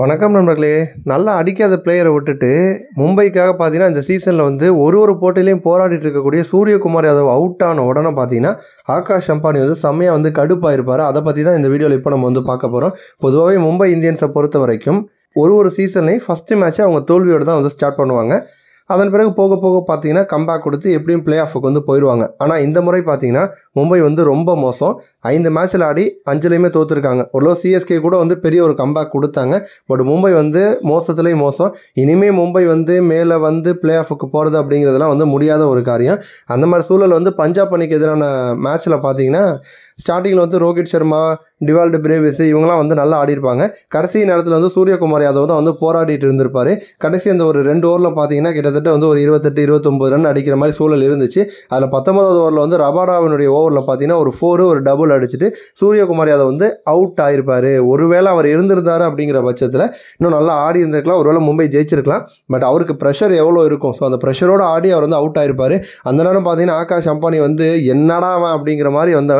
வணக்கம் நண்பர்களே நல்லா அடிக்காத பிளேயரை விட்டுட்டு மும்பைக்காக பார்த்தீங்கன்னா இந்த சீசனில் வந்து ஒரு ஒரு போட்டிலையும் போராடிட்டு இருக்கக்கூடிய சூரியகுமார் யாதவ் அவுட் ஆன உடனே பார்த்தீங்கன்னா ஆகாஷ் அம்பானி வந்து செம்மையாக வந்து கடுப்பாயிருப்பார் அதை பற்றி தான் இந்த வீடியோவில் இப்போ நம்ம வந்து பார்க்க போகிறோம் பொதுவாகவே மும்பை இந்தியன்ஸை பொறுத்த வரைக்கும் ஒரு ஒரு சீசன்லையும் ஃபஸ்ட்டு மேட்ச்சை அவங்க தோல்வியோடு தான் வந்து ஸ்டார்ட் பண்ணுவாங்க அதன் பிறகு போக போக பார்த்தீங்கன்னா கம்பேக் கொடுத்து எப்படியும் பிளே ஆஃபுக்கு வந்து போயிடுவாங்க ஆனால் இந்த முறை பார்த்தீங்கன்னா மும்பை வந்து ரொம்ப மோசம் ஐந்து மேட்ச்சில் ஆடி அஞ்சுலேயுமே தோற்றுருக்காங்க ஓரளவு சிஎஸ்கே கூட வந்து பெரிய ஒரு கம்பேக் கொடுத்தாங்க பட் மும்பை வந்து மோசத்துலேயும் மோசம் இனிமேல் மும்பை வந்து மேலே வந்து பிளே ஆஃபுக்கு போகிறது அப்படிங்கிறதுலாம் வந்து முடியாத ஒரு காரியம் அந்த மாதிரி சூழல் வந்து பஞ்சாப் அணிக்கு எதிரான மேட்ச்சில் பார்த்தீங்கன்னா ஸ்டார்டிங்கில் வந்து ரோஹித் சர்மா டிவால்டு பிரேவிஸ் இவங்கலாம் வந்து நல்லா ஆடிருப்பாங்க கடைசி நேரத்தில் வந்து சூரியகுமார் யாதவ் தான் வந்து போராடிட்டு இருந்திருப்பார் கடைசி அந்த ஒரு ரெண்டு ஓவரில் பார்த்தீங்கன்னா கிட்டத்தட்ட வந்து ஒரு இருபத்தெட்டு இருபத்தொம்பது ரன் அடிக்கிற மாதிரி சூழல் இருந்துச்சு அதில் பத்தொன்பதாவது ஓவரில் வந்து ரபாடாவினுடைய ஓவரில் பார்த்தீங்கன்னா ஒரு ஃபோரு ஒரு டபுள் ஃபவுல் அடிச்சுட்டு சூரியகுமார் யாதவ் வந்து அவுட் ஆயிருப்பாரு ஒருவேளை அவர் இருந்திருந்தாரு அப்படிங்கிற பட்சத்தில் இன்னும் நல்லா ஆடி இருந்திருக்கலாம் ஒருவேளை மும்பை ஜெயிச்சிருக்கலாம் பட் அவருக்கு ப்ரெஷர் எவ்வளோ இருக்கும் ஸோ அந்த ப்ரெஷரோடு ஆடி அவர் வந்து அவுட் ஆயிருப்பாரு அந்த நேரம் பார்த்தீங்கன்னா ஆகாஷ் அம்பானி வந்து என்னடா அப்படிங்கிற மாதிரி வந்து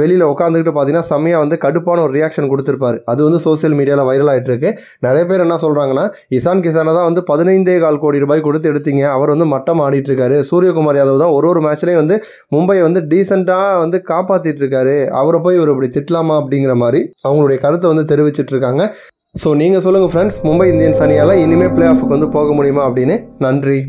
வெளியில் உட்காந்துக்கிட்டு பார்த்தீங்கன்னா செம்மையாக வந்து கடுப்பான ஒரு ரியாக்ஷன் கொடுத்துருப்பாரு அது வந்து சோசியல் மீடியாவில் வைரல் ஆகிட்டுருக்கு நிறைய பேர் என்ன சொல்கிறாங்கன்னா இசான் கிசானை தான் வந்து பதினைந்தே கால் கோடி ரூபாய் கொடுத்து எடுத்தீங்க அவர் வந்து மட்டம் ஆடிட்டுருக்காரு சூரியகுமார் யாதவ் தான் ஒரு ஒரு மேட்ச்லேயும் வந்து மும்பை வந்து டீசெண்டாக வந்து காப்பாற்றிட்டுருக்காரு அவரை போய் இவர் இப்படி திட்டலாமா அப்படிங்கிற மாதிரி அவங்களுடைய கருத்தை வந்து தெரிவிச்சிட்டு இருக்காங்க ஸோ நீங்கள் சொல்லுங்கள் ஃப்ரெண்ட்ஸ் மும்பை இந்தியன்ஸ் அணியால் இனிமேல் பிளே ஆஃபுக்கு வந்து போக முடியுமா அப்படின்னு நன்றி